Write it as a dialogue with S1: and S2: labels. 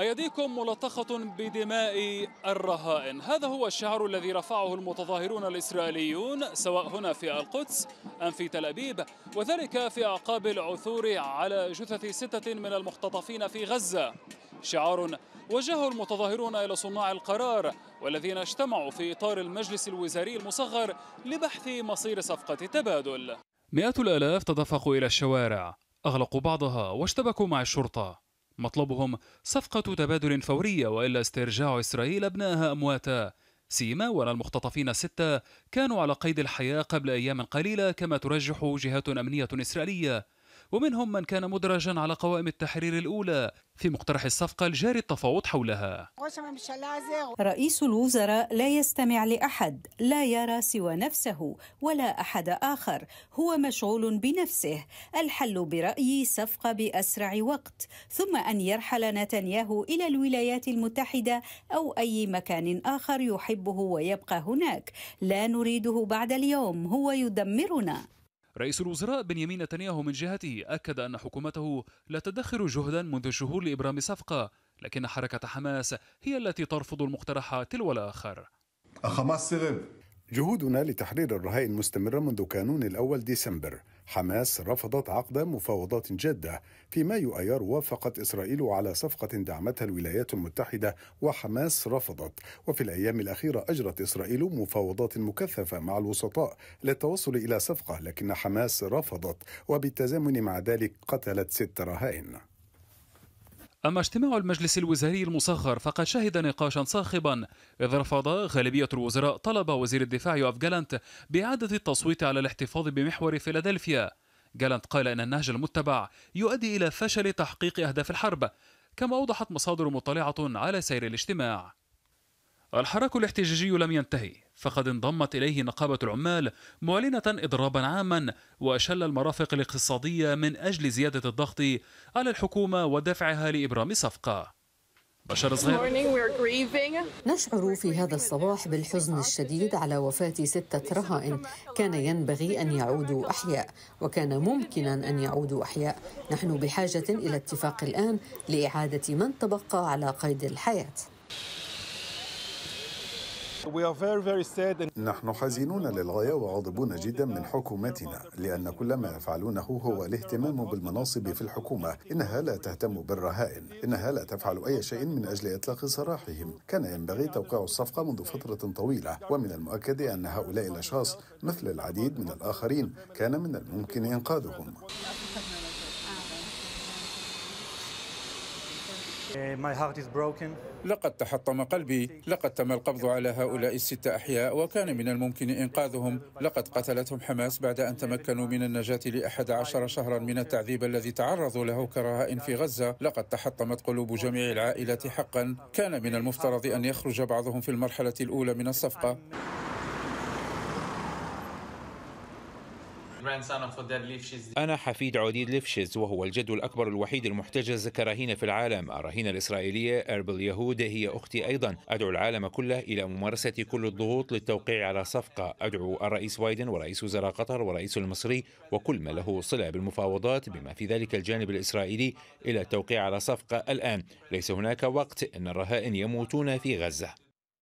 S1: أيديكم ملطخة بدماء الرهائن هذا هو الشعار الذي رفعه المتظاهرون الإسرائيليون سواء هنا في القدس أم في تل أبيب وذلك في أعقاب العثور على جثث ستة من المختطفين في غزة شعار وجهه المتظاهرون إلى صناع القرار والذين اجتمعوا في إطار المجلس الوزاري المصغر لبحث مصير صفقة التبادل مئات الآلاف تدفقوا إلى الشوارع أغلقوا بعضها واشتبكوا مع الشرطة مطلبهم صفقة تبادل فورية وإلا استرجاع إسرائيل أبنائها أمواتا سيما وأن المختطفين الستة كانوا على قيد الحياة قبل أيام قليلة كما ترجح جهات أمنية إسرائيلية ومنهم من كان مدرجا على قوائم التحرير الأولى في مقترح الصفقة الجاري التفاوض حولها رئيس الوزراء لا يستمع لأحد لا يرى سوى نفسه ولا أحد آخر هو مشغول بنفسه الحل برأيي صفقة بأسرع وقت ثم أن يرحل نتنياهو إلى الولايات المتحدة أو أي مكان آخر يحبه ويبقى هناك لا نريده بعد اليوم هو يدمرنا رئيس الوزراء بنيامين نتنياهو من جهته أكد أن حكومته لا تدخر جهدا منذ شهور لإبرام صفقة لكن حركة حماس هي التي ترفض المقترح تلو الآخر
S2: جهودنا لتحرير الرهائن مستمرة منذ كانون الأول ديسمبر حماس رفضت عقد مفاوضات جادة في مايو أيار وافقت إسرائيل على صفقة دعمتها الولايات المتحدة وحماس رفضت وفي الأيام الأخيرة أجرت إسرائيل مفاوضات مكثفة مع الوسطاء للتوصل إلى صفقة لكن حماس رفضت وبالتزامن مع ذلك قتلت ست رهائن
S1: أما اجتماع المجلس الوزاري المصغر فقد شهد نقاشا صاخبا إذ رفض غالبية الوزراء طلب وزير الدفاع يوف جالانت بإعادة التصويت على الاحتفاظ بمحور فيلادلفيا جالانت قال أن النهج المتبع يؤدي إلى فشل تحقيق أهداف الحرب كما أوضحت مصادر مطلعة على سير الاجتماع الحراك الاحتجاجي لم ينتهي فقد انضمت إليه نقابة العمال معلنة إضرابا عاما وشل المرافق الاقتصادية من أجل زيادة الضغط على الحكومة ودفعها لإبرام صفقة بشر صغير
S2: نشعر في هذا الصباح بالحزن الشديد على وفاة ستة رهائن كان ينبغي أن يعودوا أحياء وكان ممكنا أن يعودوا أحياء نحن بحاجة إلى اتفاق الآن لإعادة من تبقى على قيد الحياة نحن حزينون للغاية وغاضبون جدا من حكومتنا لأن كل ما يفعلونه هو الاهتمام بالمناصب في الحكومة إنها لا تهتم بالرهائن إنها لا تفعل أي شيء من أجل إطلاق سراحهم كان ينبغي توقيع الصفقة منذ فترة طويلة ومن المؤكد أن هؤلاء الأشخاص مثل العديد من الآخرين كان من الممكن إنقاذهم Uh, لقد تحطم قلبي لقد تم القبض على هؤلاء الستة أحياء وكان من الممكن إنقاذهم لقد قتلتهم حماس بعد أن تمكنوا من النجاة لأحد عشر شهرا من التعذيب الذي تعرضوا له كرهائن في غزة لقد تحطمت قلوب جميع العائلة حقا كان من المفترض أن يخرج بعضهم في المرحلة الأولى من الصفقة
S1: أنا حفيد عوديد ليفشز وهو الجد الأكبر الوحيد المحتجز كرهينة في العالم الرهينة الإسرائيلية إربل يهود هي أختي أيضا أدعو العالم كله إلى ممارسة كل الضغوط للتوقيع على صفقة أدعو الرئيس بايدن ورئيس وزراء قطر والرئيس المصري وكل ما له صلة بالمفاوضات بما في ذلك الجانب الإسرائيلي إلى التوقيع على صفقة الآن ليس هناك وقت أن الرهائن يموتون في غزة